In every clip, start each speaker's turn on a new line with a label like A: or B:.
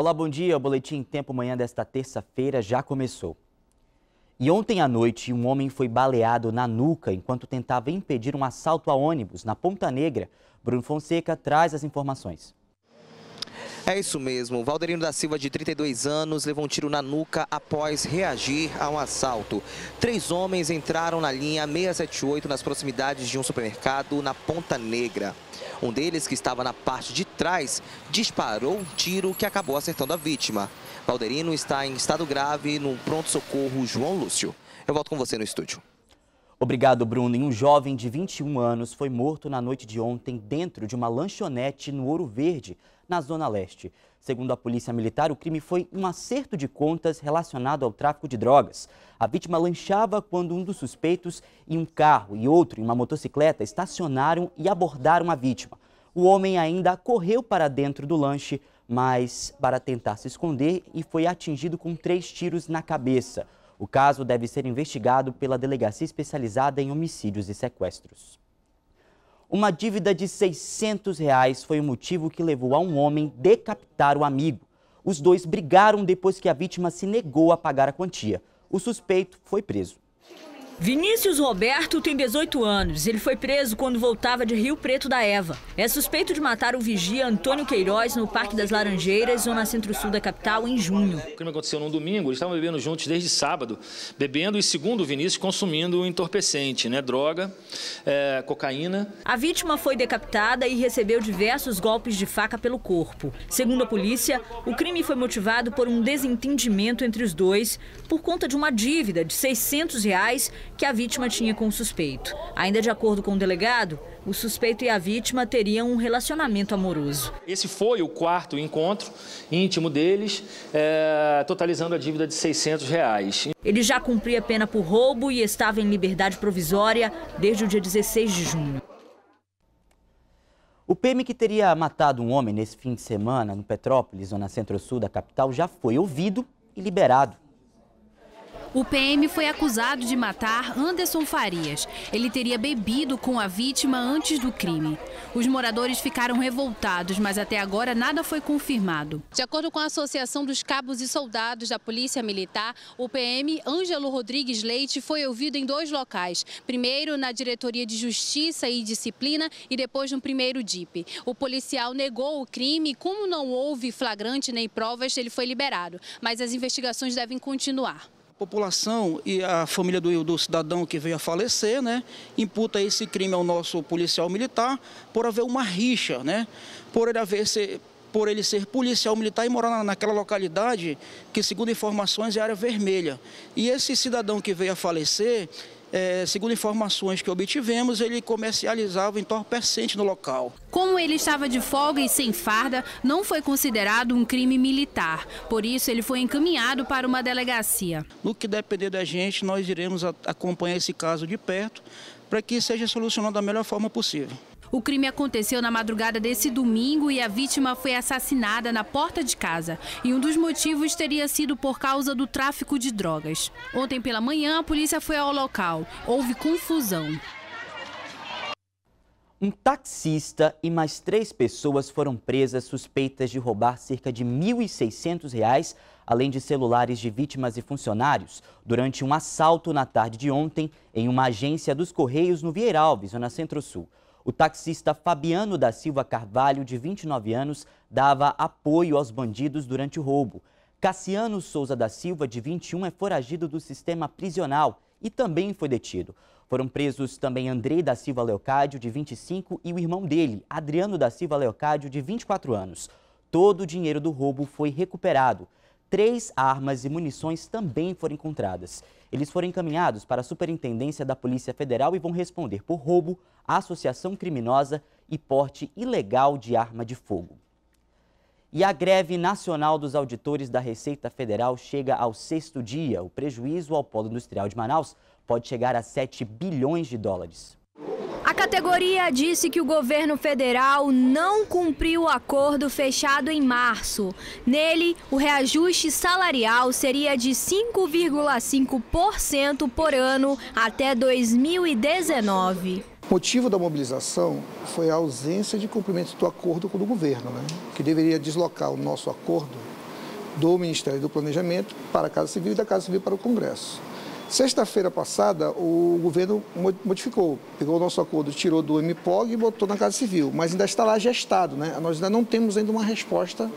A: Olá, bom dia. O Boletim Tempo Manhã desta terça-feira já começou. E ontem à noite, um homem foi baleado na nuca enquanto tentava impedir um assalto a ônibus na Ponta Negra. Bruno Fonseca traz as informações. É isso mesmo. Valderino da Silva, de 32 anos, levou um tiro na nuca após reagir a um assalto. Três homens entraram na linha 678 nas proximidades de um supermercado na Ponta Negra. Um deles, que estava na parte de trás, disparou um tiro que acabou acertando a vítima. Valderino está em estado grave no pronto-socorro João Lúcio. Eu volto com você no estúdio. Obrigado, Bruno. E um jovem de 21 anos foi morto na noite de ontem dentro de uma lanchonete no Ouro Verde, na Zona Leste. Segundo a Polícia Militar, o crime foi um acerto de contas relacionado ao tráfico de drogas. A vítima lanchava quando um dos suspeitos em um carro e outro em uma motocicleta estacionaram e abordaram a vítima. O homem ainda correu para dentro do lanche, mas para tentar se esconder e foi atingido com três tiros na cabeça. O caso deve ser investigado pela Delegacia Especializada em Homicídios e Sequestros. Uma dívida de 600 reais foi o motivo que levou a um homem decapitar o amigo. Os dois brigaram depois que a vítima se negou a pagar a quantia. O suspeito foi preso.
B: Vinícius Roberto tem 18 anos. Ele foi preso quando voltava de Rio Preto da Eva. É suspeito de matar o vigia Antônio Queiroz no Parque das Laranjeiras, zona centro-sul da capital, em junho. O crime aconteceu num domingo, eles estavam bebendo juntos desde sábado, bebendo e, segundo o Vinícius, consumindo entorpecente, né? Droga, é, cocaína. A vítima foi decapitada e recebeu diversos golpes de faca pelo corpo. Segundo a polícia, o crime foi motivado por um desentendimento entre os dois por conta de uma dívida de 600 reais que a vítima tinha com o suspeito. Ainda de acordo com o delegado, o suspeito e a vítima teriam um relacionamento amoroso. Esse foi o quarto encontro íntimo deles, é, totalizando a dívida de 600 reais. Ele já cumpria pena por roubo e estava em liberdade provisória desde o
A: dia 16 de junho. O PM que teria matado um homem nesse fim de semana no Petrópolis, zona centro-sul da capital, já foi ouvido e liberado.
C: O PM foi acusado de matar Anderson Farias. Ele teria bebido com a vítima antes do crime. Os moradores ficaram revoltados, mas até agora nada foi confirmado. De acordo com a Associação dos Cabos e Soldados da Polícia Militar, o PM Ângelo Rodrigues Leite foi ouvido em dois locais. Primeiro na Diretoria de Justiça e Disciplina e depois no primeiro DIP. O policial negou o crime e como não houve flagrante nem provas, ele foi liberado. Mas as investigações devem continuar
A: população e a família do, do, cidadão que veio a falecer, né, imputa esse crime ao nosso policial militar por haver uma rixa, né, por ele haver ser, por ele ser policial militar e morar naquela localidade que, segundo informações, é área vermelha. E esse cidadão que veio a falecer, é, segundo informações que obtivemos, ele comercializava entorpecente no local.
C: Como ele estava de folga e sem farda, não foi considerado um crime militar. Por isso, ele foi encaminhado para uma delegacia.
A: No que depender da gente, nós iremos acompanhar esse caso de perto para que seja solucionado da melhor forma possível.
C: O crime aconteceu na madrugada desse domingo e a vítima foi assassinada na porta de casa. E um dos motivos teria sido por causa do tráfico de drogas. Ontem pela manhã, a polícia foi ao local. Houve confusão.
A: Um taxista e mais três pessoas foram presas suspeitas de roubar cerca de R$ 1.600, além de celulares de vítimas e funcionários, durante um assalto na tarde de ontem em uma agência dos Correios no Vieiralves, zona Centro-Sul. O taxista Fabiano da Silva Carvalho, de 29 anos, dava apoio aos bandidos durante o roubo. Cassiano Souza da Silva, de 21, é foragido do sistema prisional e também foi detido. Foram presos também Andrei da Silva Leocádio, de 25, e o irmão dele, Adriano da Silva Leocádio, de 24 anos. Todo o dinheiro do roubo foi recuperado. Três armas e munições também foram encontradas. Eles foram encaminhados para a Superintendência da Polícia Federal e vão responder por roubo, associação criminosa e porte ilegal de arma de fogo. E a greve nacional dos auditores da Receita Federal chega ao sexto dia. O prejuízo ao polo industrial de Manaus pode chegar a 7 bilhões de dólares
B: categoria disse que o governo federal não cumpriu o acordo fechado em março. Nele, o reajuste salarial seria de 5,5% por ano até 2019. O motivo da mobilização foi a ausência de cumprimento do acordo com o governo, né? que deveria deslocar o nosso acordo do Ministério do Planejamento para a Casa Civil e da Casa Civil para o Congresso. Sexta-feira passada, o governo modificou, pegou o nosso acordo, tirou do MPOG e botou na Casa Civil, mas ainda está lá gestado, né? Nós ainda não temos ainda uma resposta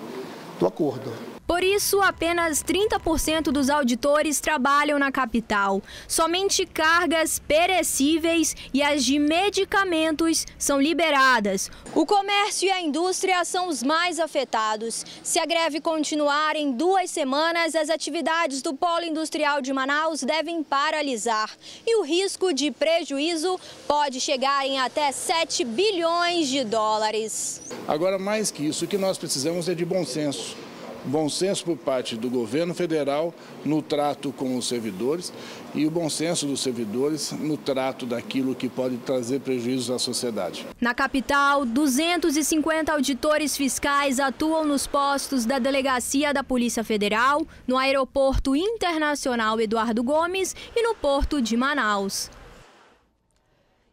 B: do acordo. Por isso, apenas 30% dos auditores trabalham na capital. Somente cargas perecíveis e as de medicamentos são liberadas. O comércio e a indústria são os mais afetados. Se a greve continuar em duas semanas, as atividades do polo industrial de Manaus devem paralisar. E o risco de prejuízo pode chegar em até 7 bilhões de dólares. Agora, mais que isso, o que nós precisamos é de bom senso bom senso por parte do governo federal no trato com os servidores e o bom senso dos servidores no trato daquilo que pode trazer prejuízos à sociedade. Na capital, 250 auditores fiscais atuam nos postos da Delegacia da Polícia Federal, no Aeroporto Internacional Eduardo Gomes e no Porto de Manaus.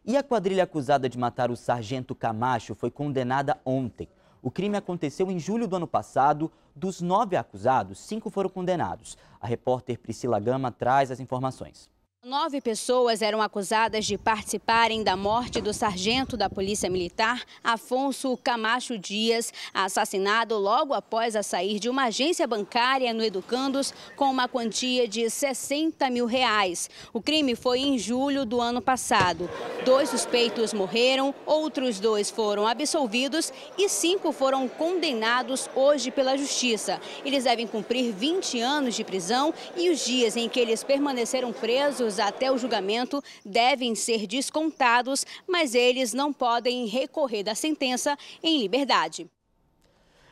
A: E a quadrilha acusada de matar o sargento Camacho foi condenada ontem. O crime aconteceu em julho do ano passado. Dos nove acusados, cinco foram condenados. A repórter Priscila Gama traz as informações.
B: Nove pessoas eram acusadas de participarem da morte do sargento da Polícia Militar, Afonso Camacho Dias, assassinado logo após a sair de uma agência bancária no Educandos com uma quantia de 60 mil reais. O crime foi em julho do ano passado. Dois suspeitos morreram, outros dois foram absolvidos e cinco foram condenados hoje pela Justiça. Eles devem cumprir 20 anos de prisão e os dias em que eles permaneceram presos até o julgamento devem ser descontados, mas eles não podem recorrer da sentença em liberdade.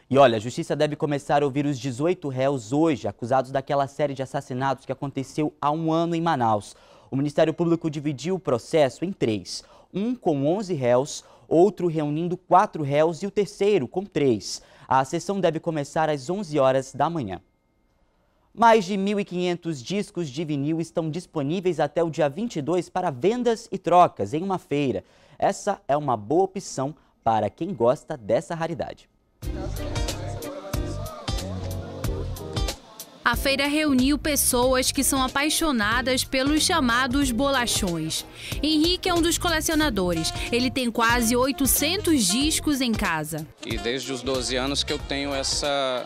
A: E olha, a justiça deve começar a ouvir os 18 réus hoje, acusados daquela série de assassinatos que aconteceu há um ano em Manaus. O Ministério Público dividiu o processo em três: um com 11 réus, outro reunindo quatro réus e o terceiro com três. A sessão deve começar às 11 horas da manhã. Mais de 1.500 discos de vinil estão disponíveis até o dia 22 para vendas e trocas em uma feira. Essa é uma boa opção para quem gosta dessa raridade.
C: A feira reuniu pessoas que são apaixonadas pelos chamados bolachões. Henrique é um dos colecionadores. Ele tem quase 800 discos em casa. E desde os 12 anos que eu tenho essa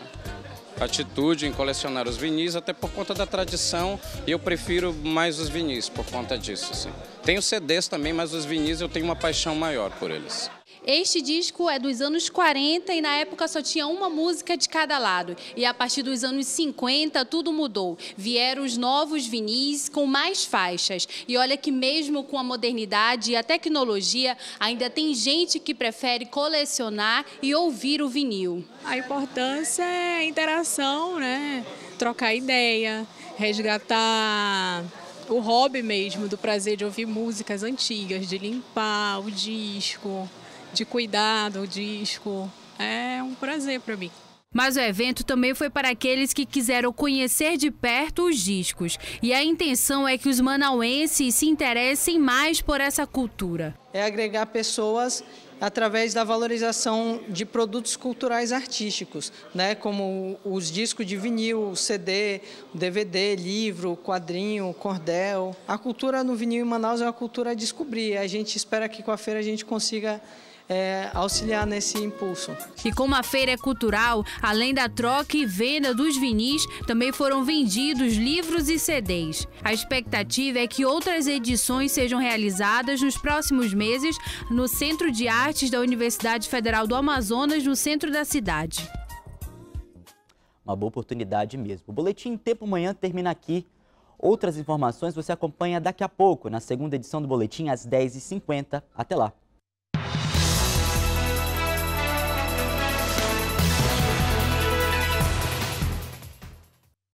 C: atitude em colecionar os vinis, até por conta da tradição, e eu prefiro mais os vinis por conta disso. Assim. Tenho CDs também, mas os vinis eu tenho uma paixão maior por eles. Este disco é dos anos 40 e na época só tinha uma música de cada lado. E a partir dos anos 50 tudo mudou. Vieram os novos vinis com mais faixas. E olha que mesmo com a modernidade e a tecnologia, ainda tem gente que prefere colecionar e ouvir o vinil. A importância é a interação, né? Trocar ideia,
B: resgatar o hobby mesmo do prazer de ouvir músicas antigas, de limpar
C: o disco de cuidar do disco. É um prazer para mim. Mas o evento também foi para aqueles que quiseram conhecer de perto os discos. E a intenção é que os manauenses se interessem mais por essa cultura.
B: É agregar pessoas através da valorização de produtos culturais artísticos, né, como os discos de vinil, CD, DVD, livro, quadrinho, cordel. A cultura no vinil em Manaus é uma cultura a descobrir. A gente espera
C: que com a feira a gente consiga é, auxiliar nesse impulso. E como a feira é cultural, além da troca e venda dos vinis, também foram vendidos livros e CDs. A expectativa é que outras edições sejam realizadas nos próximos meses no Centro de Artes da Universidade Federal do Amazonas, no centro da cidade.
A: Uma boa oportunidade mesmo. O Boletim Tempo Manhã termina aqui. Outras informações você acompanha daqui a pouco, na segunda edição do Boletim, às 10h50. Até lá!